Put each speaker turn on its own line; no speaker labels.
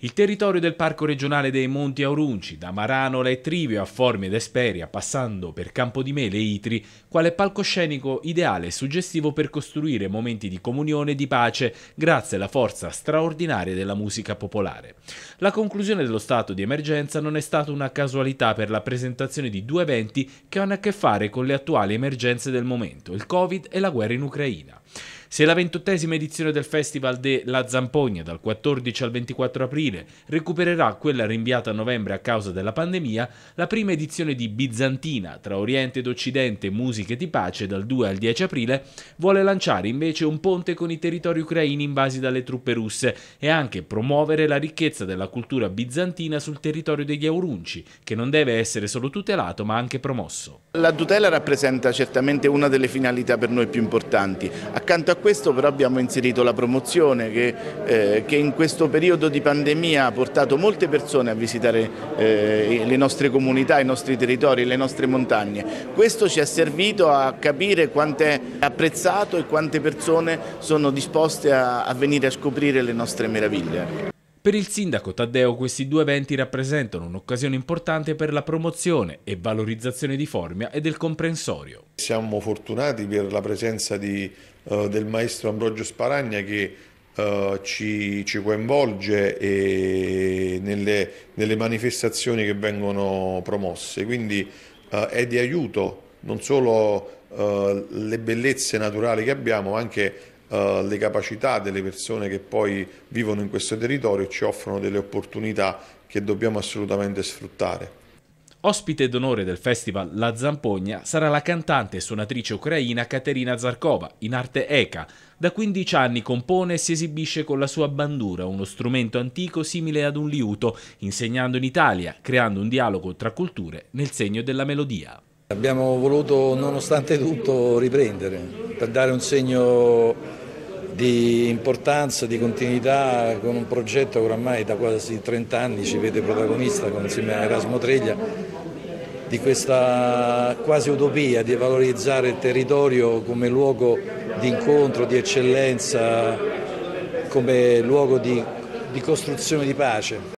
Il territorio del Parco regionale dei Monti Aurunci, da Maranola e Trivio a Formi ed Esperia, passando per Campo di Mele e Itri, quale palcoscenico ideale e suggestivo per costruire momenti di comunione e di pace grazie alla forza straordinaria della musica popolare. La conclusione dello stato di emergenza non è stata una casualità per la presentazione di due eventi che hanno a che fare con le attuali emergenze del momento, il Covid e la guerra in Ucraina. Se la ventottesima edizione del Festival de La Zampogna dal 14 al 24 aprile recupererà quella rinviata a novembre a causa della pandemia, la prima edizione di Bizantina tra Oriente ed Occidente, musiche di pace dal 2 al 10 aprile vuole lanciare invece un ponte con i territori ucraini invasi dalle truppe russe e anche promuovere la ricchezza della cultura bizantina sul territorio degli Aurunci, che non deve essere solo tutelato ma anche promosso.
La tutela rappresenta certamente una delle finalità per noi più importanti. Accanto a questo però abbiamo inserito la promozione che, eh, che, in questo periodo di pandemia ha portato molte persone a visitare eh, le nostre comunità, i nostri territori, le nostre montagne. Questo ci ha servito a capire quanto è apprezzato e quante persone sono disposte a, a venire a scoprire le nostre meraviglie.
Per il sindaco Taddeo questi due eventi rappresentano un'occasione importante per la promozione
e valorizzazione di Formia e del comprensorio. Siamo fortunati per la presenza di, eh, del maestro Ambrogio Sparagna che eh, ci, ci, coinvolge nelle, nelle, manifestazioni che vengono promosse, quindi eh, è di aiuto non solo eh, le bellezze naturali che abbiamo, ma anche eh, le capacità delle persone che poi vivono in questo territorio e ci offrono delle opportunità che dobbiamo assolutamente sfruttare. Ospite
d'onore del festival La Zampogna sarà la cantante e suonatrice ucraina Katerina Zarkova, in arte Eka. Da 15 anni compone e si esibisce con la sua bandura, uno strumento antico simile ad un liuto, insegnando in Italia, creando un dialogo tra culture
nel segno della melodia. Abbiamo voluto nonostante tutto riprendere per dare un segno di importanza, di continuità con un progetto che oramai da quasi 30 anni ci vede protagonista insieme a Erasmo Treglia di questa quasi utopia di valorizzare il territorio come luogo di incontro, di eccellenza, come luogo di, di costruzione di pace.